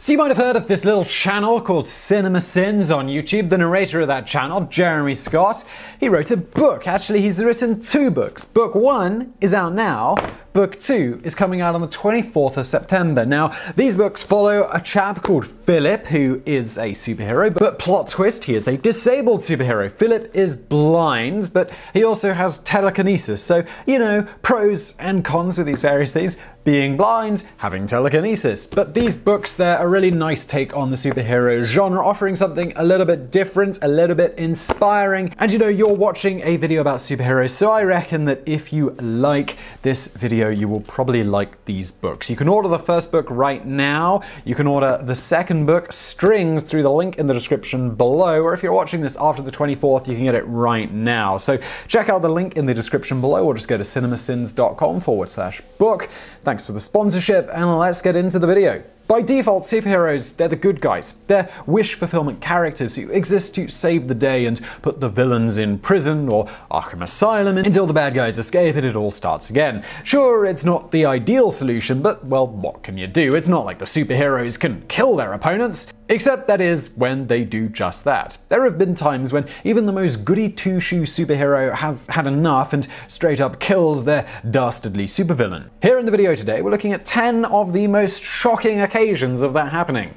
So you might have heard of this little channel called Cinema Sins on YouTube. The narrator of that channel, Jeremy Scott, he wrote a book. Actually, he's written two books. Book one is out now. Book two is coming out on the 24th of September. Now, these books follow a chap called Philip, who is a superhero, but plot twist, he is a disabled superhero. Philip is blind, but he also has telekinesis. So, you know, pros and cons with these various things being blind, having telekinesis. But these books, they're a really nice take on the superhero genre, offering something a little bit different, a little bit inspiring. And you know, you're watching a video about superheroes, so I reckon that if you like this video, you will probably like these books. You can order the first book right now. You can order the second book, Strings, through the link in the description below. Or if you're watching this after the 24th, you can get it right now. So check out the link in the description below or just go to cinemasins.com forward slash book. Thanks Thanks for the sponsorship and let's get into the video. By default, superheroes, they're the good guys. They're wish fulfillment characters who exist to save the day and put the villains in prison or Arkham Asylum until the bad guys escape and it all starts again. Sure, it's not the ideal solution, but well, what can you do? It's not like the superheroes can kill their opponents. Except that is when they do just that. There have been times when even the most goody two shoe superhero has had enough and straight up kills their dastardly supervillain. Here in the video today, we're looking at 10 of the most shocking occasions of that happening.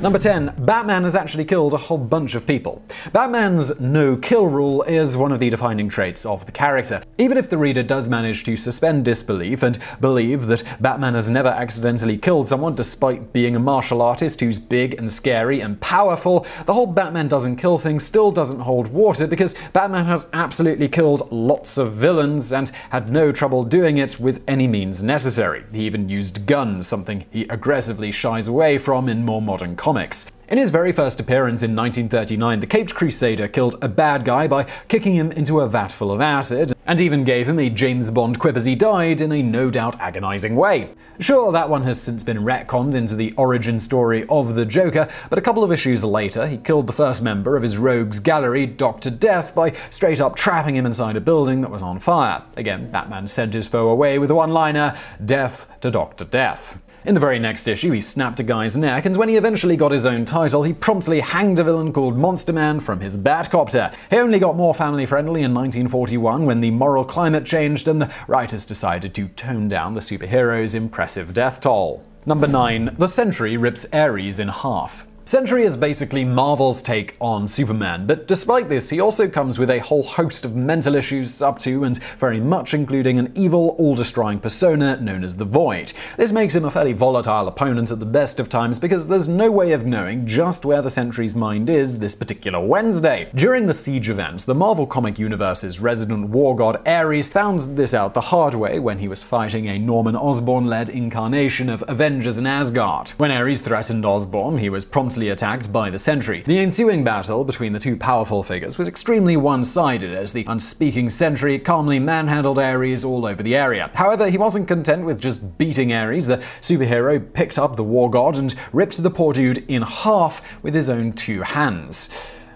Number 10. Batman has actually killed a whole bunch of people. Batman's no-kill rule is one of the defining traits of the character, even if the reader does manage to suspend disbelief and believe that Batman has never accidentally killed someone despite being a martial artist who's big and scary and powerful, the whole Batman doesn't kill thing still doesn't hold water because Batman has absolutely killed lots of villains and had no trouble doing it with any means necessary. He even used guns, something he aggressively shies away from in more modern comics. In his very first appearance in 1939, the Caped Crusader killed a bad guy by kicking him into a vat full of acid, and even gave him a James Bond quip as he died in a no doubt agonizing way. Sure, that one has since been retconned into the origin story of the Joker, but a couple of issues later, he killed the first member of his rogues gallery, Dr. Death, by straight up trapping him inside a building that was on fire. Again, Batman sent his foe away with a one liner Death to Dr. Death. In the very next issue, he snapped a guy's neck, and when he eventually got his own title, he promptly hanged a villain called Monster Man from his Batcopter. He only got more family friendly in 1941 when the moral climate changed and the writers decided to tone down the superhero's impressive death toll. Number 9. The Sentry rips Ares in half. Sentry is basically Marvel's take on Superman, but despite this, he also comes with a whole host of mental issues up to and very much including an evil, all-destroying persona known as the Void. This makes him a fairly volatile opponent at the best of times because there's no way of knowing just where the Sentry's mind is this particular Wednesday. During the Siege event, the Marvel comic universe's resident war god Ares found this out the hard way when he was fighting a Norman Osborn-led incarnation of Avengers in Asgard. When Ares threatened Osborn, he was prompted promptly attacked by the sentry. The ensuing battle between the two powerful figures was extremely one-sided as the unspeaking sentry calmly manhandled Ares all over the area. However, he wasn't content with just beating Ares, the superhero picked up the war god and ripped the poor dude in half with his own two hands.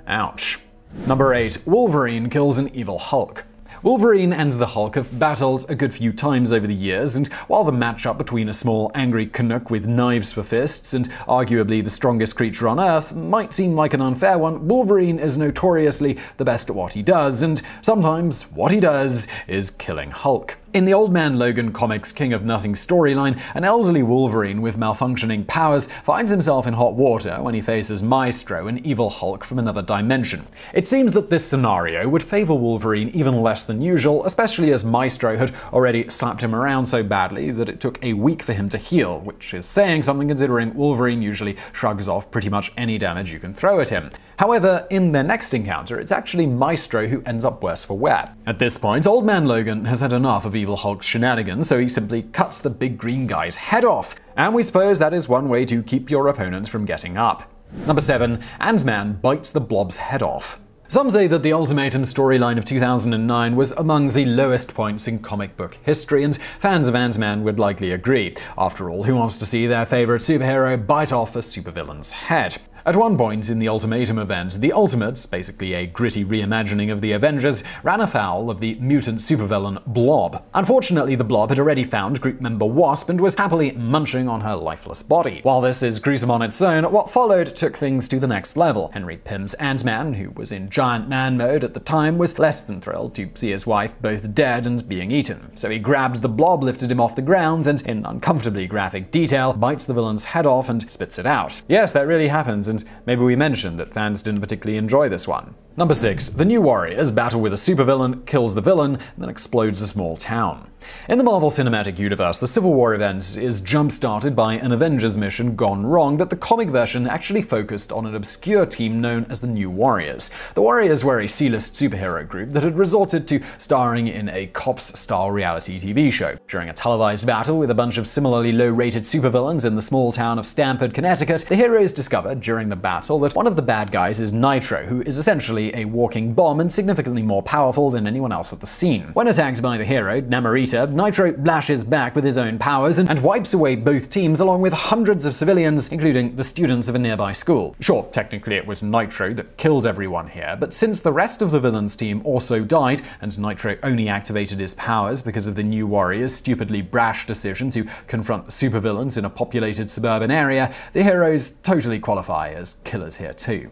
Ouch. Number 8. Wolverine kills an evil Hulk. Wolverine and the Hulk have battled a good few times over the years, and while the matchup between a small, angry Canuck with knives for fists and arguably the strongest creature on Earth might seem like an unfair one, Wolverine is notoriously the best at what he does, and sometimes what he does is killing Hulk. In the Old Man Logan comics King of Nothing storyline, an elderly Wolverine with malfunctioning powers finds himself in hot water when he faces Maestro, an evil Hulk from another dimension. It seems that this scenario would favor Wolverine even less than usual, especially as Maestro had already slapped him around so badly that it took a week for him to heal, which is saying something considering Wolverine usually shrugs off pretty much any damage you can throw at him. However, in their next encounter, it's actually Maestro who ends up worse for wear. At this point, Old Man Logan has had enough of Evil Hulk's shenanigans, so he simply cuts the big green guy's head off. And we suppose that is one way to keep your opponents from getting up. Number 7. Ant-Man bites the blob's head off. Some say that the Ultimatum storyline of 2009 was among the lowest points in comic book history, and fans of Ant-Man would likely agree. After all, who wants to see their favorite superhero bite off a supervillain's head? At one point in the Ultimatum event, the Ultimates, basically a gritty reimagining of the Avengers, ran afoul of the mutant supervillain Blob. Unfortunately, the Blob had already found group member Wasp and was happily munching on her lifeless body. While this is gruesome on its own, what followed took things to the next level. Henry Pym's Ant-Man, who was in giant man mode at the time, was less than thrilled to see his wife both dead and being eaten. So he grabbed the Blob, lifted him off the ground, and in uncomfortably graphic detail, bites the villain's head off and spits it out. Yes, that really happens in and maybe we mentioned that fans didn't particularly enjoy this one. Number 6. The New Warriors battle with a supervillain, kills the villain, and then explodes a small town. In the Marvel Cinematic Universe, the Civil War event is jump-started by an Avengers mission gone wrong, but the comic version actually focused on an obscure team known as the New Warriors. The Warriors were a C-list superhero group that had resorted to starring in a cops-style reality TV show. During a televised battle with a bunch of similarly low-rated supervillains in the small town of Stamford, Connecticut, the heroes discovered during the battle that one of the bad guys is Nitro, who is essentially a walking bomb and significantly more powerful than anyone else at the scene. When attacked by the hero, Namorita, Nitro lashes back with his own powers and, and wipes away both teams along with hundreds of civilians, including the students of a nearby school. Sure, technically it was Nitro that killed everyone here, but since the rest of the villain's team also died, and Nitro only activated his powers because of the new warrior's stupidly brash decision to confront supervillains in a populated suburban area, the heroes totally qualify as killers here too.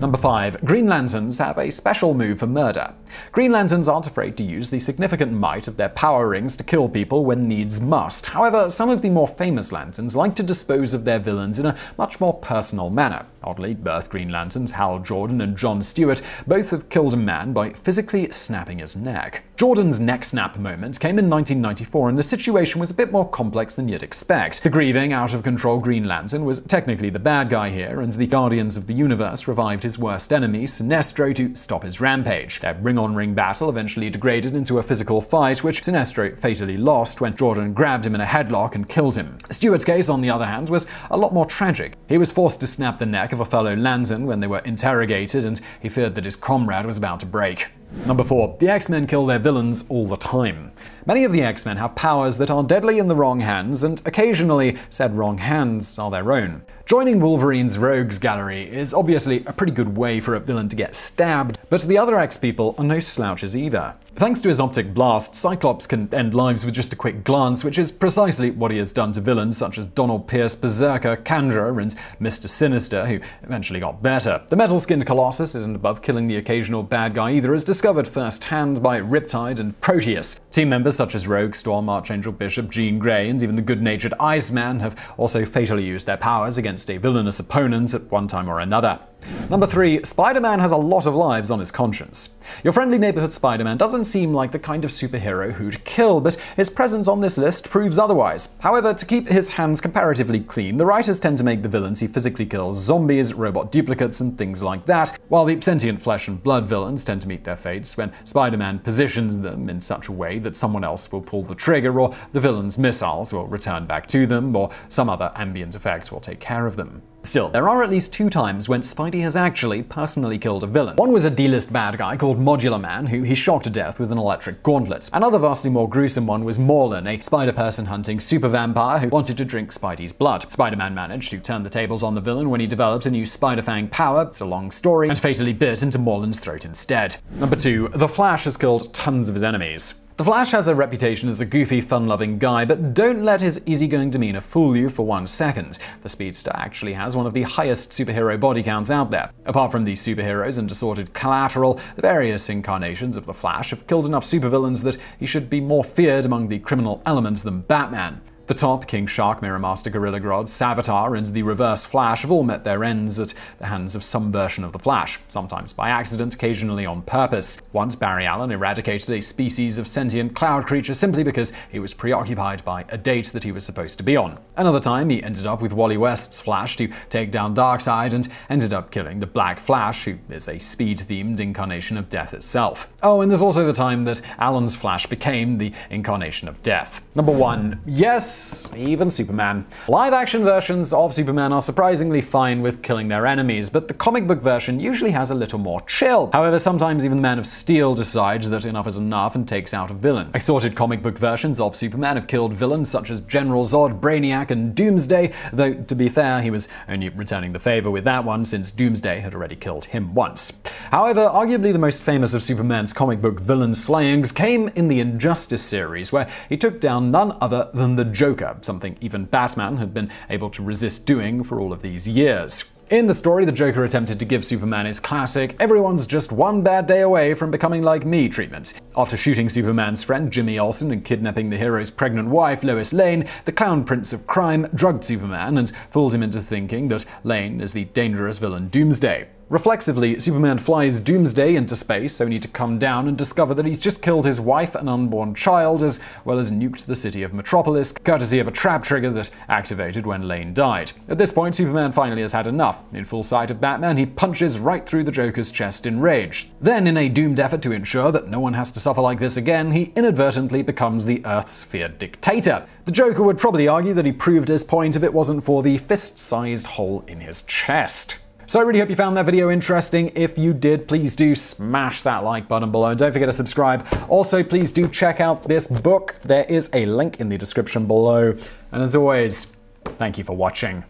Number 5. Green Lanterns have a special move for murder. Green Lanterns aren't afraid to use the significant might of their power rings to kill people when needs must. However, some of the more famous lanterns like to dispose of their villains in a much more personal manner. Oddly, both Green Lanterns Hal Jordan and John Stewart both have killed a man by physically snapping his neck. Jordan's neck snap moment came in 1994 and the situation was a bit more complex than you'd expect. The grieving, out of control Green Lantern was technically the bad guy here, and the Guardians of the Universe revived his worst enemy, Sinestro, to stop his rampage. Their ring on ring battle eventually degraded into a physical fight, which Sinestro fatally lost when Jordan grabbed him in a headlock and killed him. Stewart's case, on the other hand, was a lot more tragic. He was forced to snap the neck of a fellow Lanzan when they were interrogated, and he feared that his comrade was about to break. Number 4. The X-Men kill their villains all the time. Many of the X-Men have powers that are deadly in the wrong hands, and occasionally said wrong hands are their own. Joining Wolverine's rogues gallery is obviously a pretty good way for a villain to get stabbed, but the other X-People are no slouches either. Thanks to his optic blast, Cyclops can end lives with just a quick glance, which is precisely what he has done to villains such as Donald Pierce, Berserker, Kandra, and Mr. Sinister, who eventually got better. The metal-skinned Colossus isn't above killing the occasional bad guy either, as discovered firsthand by Riptide and Proteus. Team members such as Rogue, Storm, Archangel Bishop, Jean Grey, and even the good-natured Iceman have also fatally used their powers against against a villainous opponent at one time or another. Number 3. Spider-Man has a lot of lives on his conscience. Your friendly neighborhood Spider-Man doesn't seem like the kind of superhero who'd kill, but his presence on this list proves otherwise. However, to keep his hands comparatively clean, the writers tend to make the villains he physically kills zombies, robot duplicates, and things like that, while the sentient flesh and blood villains tend to meet their fates when Spider-Man positions them in such a way that someone else will pull the trigger, or the villain's missiles will return back to them, or some other ambient effect will take care of them. Still, there are at least two times when Spidey has actually personally killed a villain. One was a D-list bad guy called Modular Man, who he shocked to death with an electric gauntlet. Another vastly more gruesome one was Morlun, a spider-person hunting super vampire who wanted to drink Spidey's blood. Spider-Man managed to turn the tables on the villain when he developed a new Spider-Fang power, it's a long story, and fatally bit into Morlun's throat instead. Number 2. The Flash has killed tons of his enemies. The Flash has a reputation as a goofy, fun-loving guy, but don't let his easygoing demeanor fool you for one second. The Speedster actually has one of the highest superhero body counts out there. Apart from the superheroes and assorted collateral, various incarnations of the Flash have killed enough supervillains that he should be more feared among the criminal elements than Batman. The Top, King Shark, Mirror Master, Gorilla Grodd, Savitar, and the Reverse Flash have all met their ends at the hands of some version of the Flash, sometimes by accident, occasionally on purpose. Once Barry Allen eradicated a species of sentient cloud creature simply because he was preoccupied by a date that he was supposed to be on. Another time, he ended up with Wally West's Flash to take down Darkseid and ended up killing the Black Flash, who is a speed-themed incarnation of death itself. Oh, and there's also the time that Allen's Flash became the incarnation of death. Number one, yes, even Superman. Live action versions of Superman are surprisingly fine with killing their enemies, but the comic book version usually has a little more chill. However, sometimes even the Man of Steel decides that enough is enough and takes out a villain. Assorted comic book versions of Superman have killed villains such as General Zod, Brainiac, and Doomsday, though to be fair, he was only returning the favor with that one since Doomsday had already killed him once. However, arguably the most famous of Superman's comic book villain slayings came in the Injustice series, where he took down none other than the Joker, something even Batman had been able to resist doing for all of these years. In the story, the Joker attempted to give Superman his classic, everyone's just one bad day away from becoming like me treatment. After shooting Superman's friend Jimmy Olsen and kidnapping the hero's pregnant wife, Lois Lane, the clown prince of crime drugged Superman and fooled him into thinking that Lane is the dangerous villain Doomsday. Reflexively, Superman flies Doomsday into space, only to come down and discover that he's just killed his wife and unborn child, as well as nuked the city of Metropolis, courtesy of a trap trigger that activated when Lane died. At this point, Superman finally has had enough. In full sight of Batman, he punches right through the Joker's chest in rage. Then, in a doomed effort to ensure that no one has to suffer like this again, he inadvertently becomes the Earth's feared dictator. The Joker would probably argue that he proved his point if it wasn't for the fist-sized hole in his chest. So I really hope you found that video interesting. If you did, please do smash that like button below and don't forget to subscribe. Also, please do check out this book. There is a link in the description below. And as always, thank you for watching.